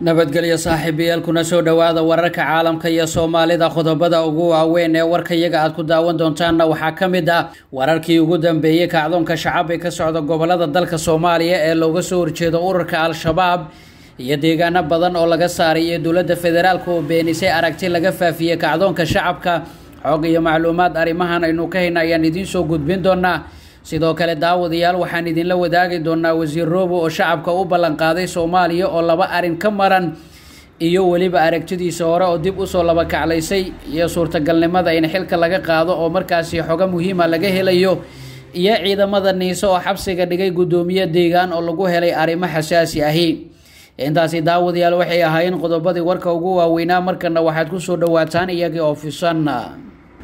nabadgelyo saaxiibayaal kuna soo dhowaada wararka caalamka iyo soomaalida qodobada ugu waaweyn ee warkayaga aad ku daawan doontaanna waxaa ka mid ah wararkii ugu dambeeyey kacdoonka shacab ee ka socda gobollada dalka soomaaliya ee looga soo horjeedo ururka al-shabaab iyo deegaano badan oo laga saaray saarayay dowladda federaalka oo beenisay aragti laga faafiyey kacdoonka shacabka xog iyo macluumaad arrimahan aynu ka hayna ayaan idiin soo gudbin doonaa sidoo kale daawadayaal waxaan idinla wadaagi doonaa wasiir roobo oo shacabka u ballanqaaday soomaaliya oo laba arin ka maran iyo weliba aragtidiisa hore oo dib usoo labakaclaysay iyo suurtagalnimada in xilka laga qaado oo markaasi xogo muhiima laga helayo iyo ciidamada niise oo xabsiga dhigay guddoomiye deegaan oo lagu helay arrimo xasaasi ahi intaasi daawadayaal waxay ahaayeen qodobadii warka ugu waaweynaa markana waxaad kusoo dhawaataan iyagii oofisan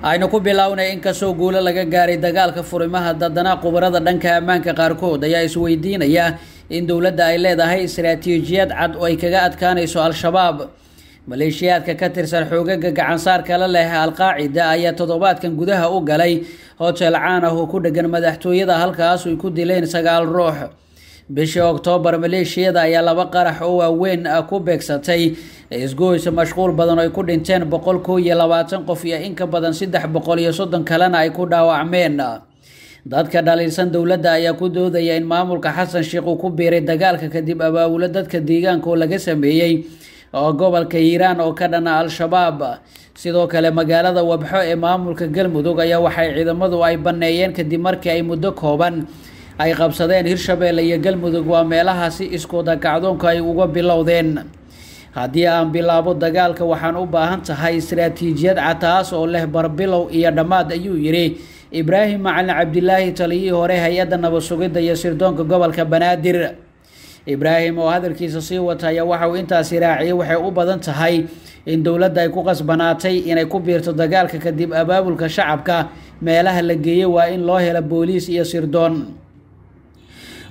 aynu ku bilownay inkastoo guulo laga gaaray dagaalka furimaha daddana khubarada dhanka ammaanka qaarkood ayaa isweydiinaya in dowladda ay leedahay istaraatiijiyad cad oo ay kaga adkaanayso al-shabaab maleeshiyaadka ka tirsan xoogaga gacansaarka la leh al-qaacida ayaa toddobaadkan gudaha u galay hotel caan ku dhegan madaxtooyada halkaas ay ku dileen sagaal ruux bishii oktoobar maleeshiyada ayaa laba qarax oo waaweyn ah, ku beegsatay isgoysa mashquul badan oo ku dhinteen boqol koo iyo labaatan qof iyo in ka badan saddex boqol iyo soddon kalena ay ku dhaawacmeen dadka dhaliilsan dowladda ayaa ku doodaya in maamulka xasan sheekh uu ku biiray dagaalka kadib abaabulo dadka deegaanka oo laga sameeyey oo gobolka hiiraan oo ka dhana al-shabaab sidoo kale magaalada wabxo ee maamulka galmudug ayaa waxay ciidamadu ay banneeyeen kadib markii ay muddo kooban ay qabsadeen hirshabeelle iyo galmudug waa meelahaasi iskuodakacdoonku ay uga bilowdeen haddii aan bilaabo dagaalka waxaan u baahan tahay istaraatiijiyad cataas oo leh barbilow iyo dhammaad ayuu yidhi ibraahim macalin cabdilaahi taliyihii hore hay-adda nabadsugidda iyo sirdoonka gobolka banaadir ibraahim oo hadalkiisa sii wataya waxa uu intaasi raaciyay waxay u badan tahay in dowladda ay ku qasbanaatay inay ku biirto dagaalka kadib abaabulka shacabka meelaha la geeyey waa in loo helo booliis iyo sirdoon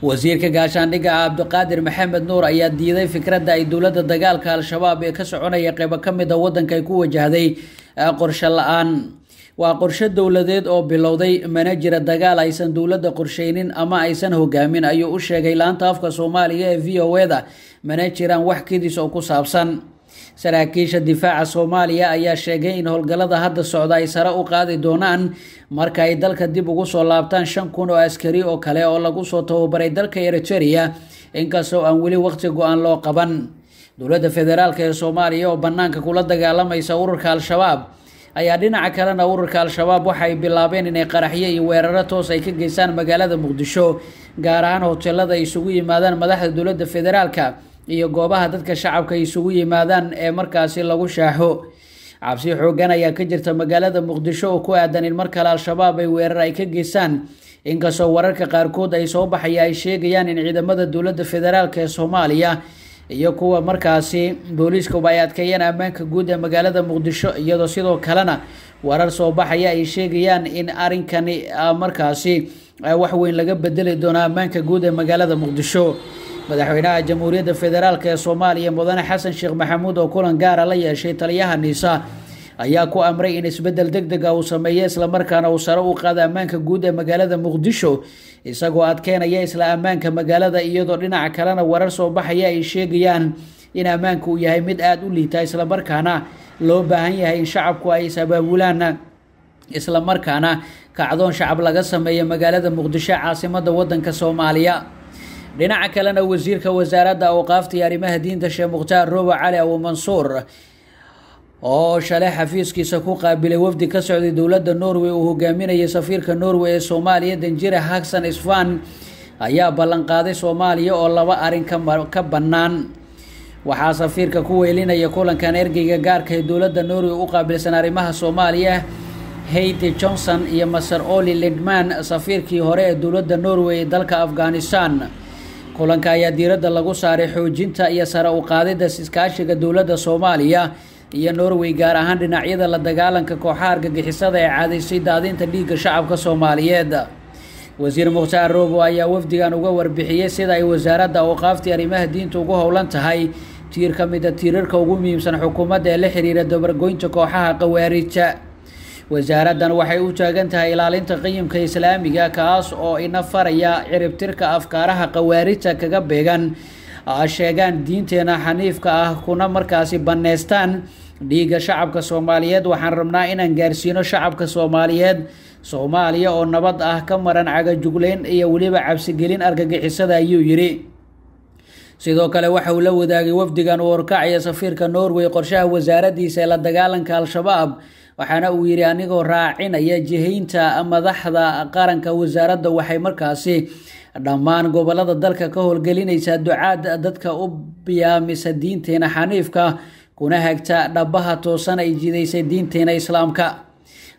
wasiirka gaashaandhigga cabdiqaadir ah, maxamed nuur ayaa diiday fikradda ay dowladda dagaalka al-shabaab ee ka soconaya qaybo ka mid a ah waddanka ay ku wajahday ah, qorshe la-aan waa qorshe dowladeed oo bilowday mana jira dagaal aysan dowladda qorshaynin ama aysan hogaamin ayuu u sheegay laanta afka soomaaliga ee v o e da mana jiraan wax kadis oo ku saabsan saraakiisha difaaca soomaaliya ayaa sheegay in howlgallada hadda socda ay sare u qaadi doonaan marka ay dalka dib ugu soo laabtaan shan kun oo askari oo kale oo lagu soo tababaray dalka eriteria inkastoo aan weli waqti go-aan loo qaban dowladda federaalk ee soomaaliya oo bannaanka kula dagaalamaysa ururka al-shabaab ayaa dhinaca kalena ururka al-shabaab waxay bilaabeen inay qaraxyo iyo weeraro toos ay ka geystaan magaalada muqdisho gaar ahaan hoteelada ay isugu yimaadaan madaxda dowladda federaalka iyo goobaha dadka shacabka isugu yimaadaan ee markaasi lagu shaaxo cabsi xooggan ayaa ka jirta magaalada muqdisho oo ku aadan in mar kale al-shabaab ay weerar ay ka geysaan inkastoo wararka qaarkood ay soo baxaya ay sheegayaan in ciidamada dowladda federaalk ee soomaaliya iyo kuwa markaasi booliiskuba ay adkeeyeen ammaanka guud ee magaalada muqdisho iyadoo sidoo kalena warar soo baxaya ay sheegayaan in arinkani ah, markaasi ah, wax weyn laga bedeli doono ammaanka guud ee magaalada muqdisho madaxweynaha jamhuuriyadda federaalk ee soomaaliya mudane xasan sheekh maxamuud oo kulan gaara ah la yeeshay taliyaha niisa ayaa ku amray in isbeddel deg dega ah uu sameeyo islamarkaana uu sare u qaado ammaanka guud ee magaalada muqdisho isagoo adkeynaya isla ammaanka magaalada iyadoo dhinaca kalena warar soo baxaya ay sheegayaan in ammaanka uu yahay mid aada u liita islamarkaana loo baahan yahay in shacabku ay is-abaabulaan islamarkaana kacdoon shacab laga sameeyo magaalada muqdisho caasimada wadanka soomaaliya dhinaca kalena wasiirka wasaaradda awqaafta iyo arrimaha diinta sheekh mukhtaar robo cali abu mansuur oo shalay xafiiskiisa ku qaabilay wafdi ka socday dowladda norway uu hogaaminayay safiirka norway ee soomaaliya danjire hagsan isfan ayaa ballanqaaday soomaaliya oo laba arrin ka bannaan waxaa safiirka ku weylinaya kulankan ergeyga gaarka ee dowladda norway u qaabilsan arrimaha soomaaliya hayti johnson iyo maser oli lidman safiirkii hore ee dowladda norway ee dalka afghanistan kulanka ayaa diiradda lagu saaray xoojinta iyo sare u qaadiddas iskaashiga dowladda soomaaliya iyo norway gaar ahaan dhinacyada la dagaalanka kooxaha argagixisada ee caadaysay daadinta dhiigga shacabka soomaaliyeed wasiir mukhtaar roobo ayaa wafdigan uga warbixiyey sida ay wasaaradda awqaaftii arrimaha diinta ugu howlan tahay tiir ka mid a ah tiirarka ugu muhiimsan xukuumadda ee la xiriira dabargoynta kooxaha khawaarija wasaaraddan waxay u taagan tahay ilaalinta qayimka islaamiga kaas oo ina faraya ciribtirka afkaaraha khawaarijta kaga beegan sheegaan diinteena xaniifka ah kuna markaasi banneystaan dhiigga shacabka soomaaliyeed waxaan rabnaa inaan gaarsiino shacabka soomaaliyeed soomaaliya oo nabad ah ka maran cagajuglayn iyo weliba cabsigelin argagixisada ayuu yidhi sidoo kale waxa uu la wadaagay wafdigan u horkacaya safiirka norway qorshaha wasaaradiisa ee la dagaalanka al-shabaab waxaana uu yidhi anigoo raacinaya jihaynta madaxda qaranka wasaaradda waxay markaasi dhammaan gobolada dalka ka howlgelinaysaa ducaad dadka u biyaamisa diinteena xaniifka kuna hagta dhabbaha toosan ay jidaysay diinteena islaamka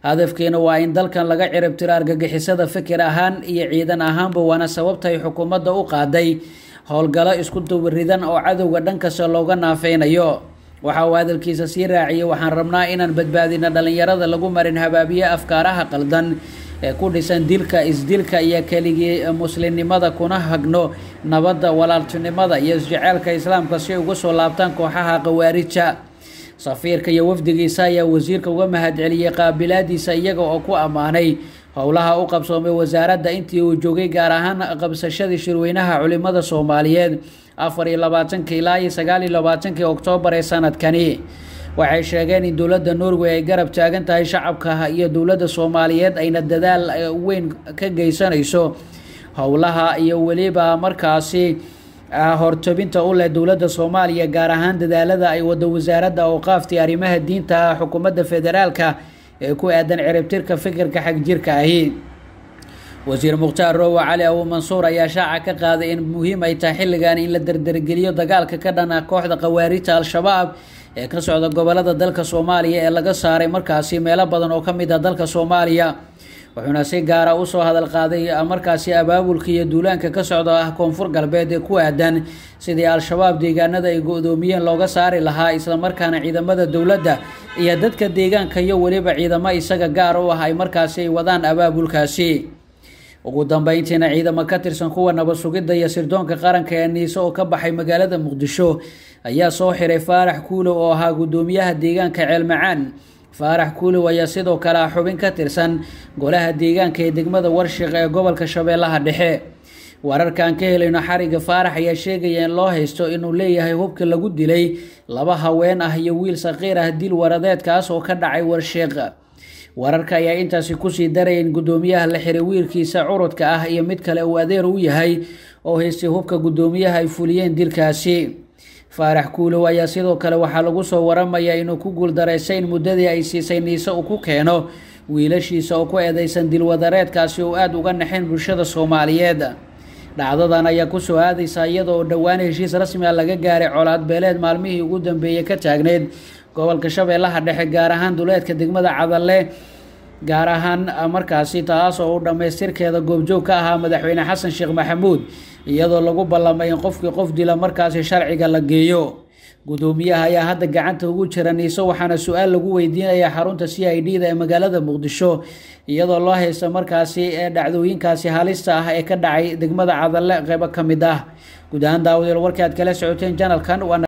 hadafkeenna waa in dalkan laga cirib argagixisada fikir ahaan iyo ciidan ahaanba waana sababtay xukuumadda u qaaday howlgalo isku dawiridan oo cadowga dhan kasta looga naafeynayo waxa uu hadalkiisa sii raaciyey waxaan rabnaa inaan badbaadino dhallinyarada lagu marin habaabiye afkaaraha qaldan ee ku dhisan dilka isdilka iyo keligii muslimnimada kuna hagno nabadda walaaltinimada iyo isjaceelka islaamka si ugu soo laabtaan kooxaha qawaarija safiirka iyo wafdigiisa ayaa wasiirka uga mahadceliyey qaabilaadiisa iyaga oo ku ammaanay howlaha u qabsoomay wasaaradda intii uu joogay gaar ahaan qabsashadii shirweynaha culimada soomaaliyeed afar iyo labaatanka ilaa iyo sagaal iyo labaatankii oktoobar ee sanadkani waxay sheegeen in dowladda norway ay garab taagan tahay shacabka iyo dowladda soomaaliyeed ayna dadaal e, weyn ka geysanayso howlaha iyo weliba markaasi e, hortabinta u leh dowladda soomaaliya gaar ahaan dadaalada ay wado wasaaradda awqaaftii arrimaha diinta xukuumadda federaalka ee ku aadan ciribtirka fikirka xagjirka ahi wasiir mukhtaar roowa cali abu mansuur ayaa shaaca ka qaaday in muhiim ay tahay xilligan in la derdergeliyo dagaalka ka dhan ah kooxda khawaariijta al-shabaab ee ka socda gobolada dalka soomaaliya ee laga saaray markaasi meelo badan oo ka mid ah dalka soomaaliya wuxuuna si gaara ah usoo hadal qaaday markaasi abaabulka iyo duulaanka ka socda ah koonfur galbeed ee ku aadan sidii al-shabaab deegaanada ay go-doomiyeen looga saari lahaa islamarkaana ciidamada dowladda iyo dadka deegaanka iyo weliba ciidamo isaga gaar u ah ay markaasi ay wadaan abaabulkaasi ugu dambeyntiina ciidamo ka tirsan kuwa nabasugidda iyo sirdoonka qaranka ee niise oo ka baxay magaalada muqdisho ayaa soo xiray faarax kuulow oo ahaa guddoomiyaha deegaanka ceelmacaan faarax kuulow ayaa sidoo kale ah xubin ka tirsan golaha deegaanka ee degmada warshiq ee gobolka shabeellaha dhexe wararkaan ka helayno xariga faarax ayaa sheegaya in loo haysto inuu leeyahay hubka lagu dilay laba haween ah iyo wiil saqiir ah dil waradeedkaas oo ka dhacay warshiiq wararka ayaa intaasi kusii daray in guddoomiyaha la xiray wiilkiisa curudka ah iyo mid kale uu adeer u yahay oo heystay hubka guddoomiyaha ay fuliyeen dilkaasi faarax kuulow ayaa sidoo kale waxaa lagu soo waramayaa inuu ku guuldaraysa in muddadii ay siisay niise uu ku keeno wiilashiisa oo ku eedaysan dilwadareedkaasi uu aada uga naxeen bulshada soomaaliyeed dhacdadan ayaa ku soo aadaysa iyadoo dhowaan heshiis rasmi a ah laga gaaray colaad beeleed maalmihii ugu dambeeyey ka taagneyd gobolka shabeellaha dhexe gaar ahaan duleedka degmada cadalle gaar ahaan ah, markaasi taasoo u dhammaystirkeeda goobjoog ka ahaa madaxweyne xasan sheekh maxamuud iyadoo lagu ballamay in qofkii qof dila markaasi sharciga la geeyo gudoomiyaha ayaa hadda gacanta ugu jira niiso waxaana su-aal lagu weydiinayaa xarunta c i d da ee magaalada muqdisho iyadoo loo haysta markaasi ee dhacdooyinkaasi halista ah ee ka dhacay degmada cadalle qeybo ka mid ah guud ahaan warkii aad kala socoteen janalkan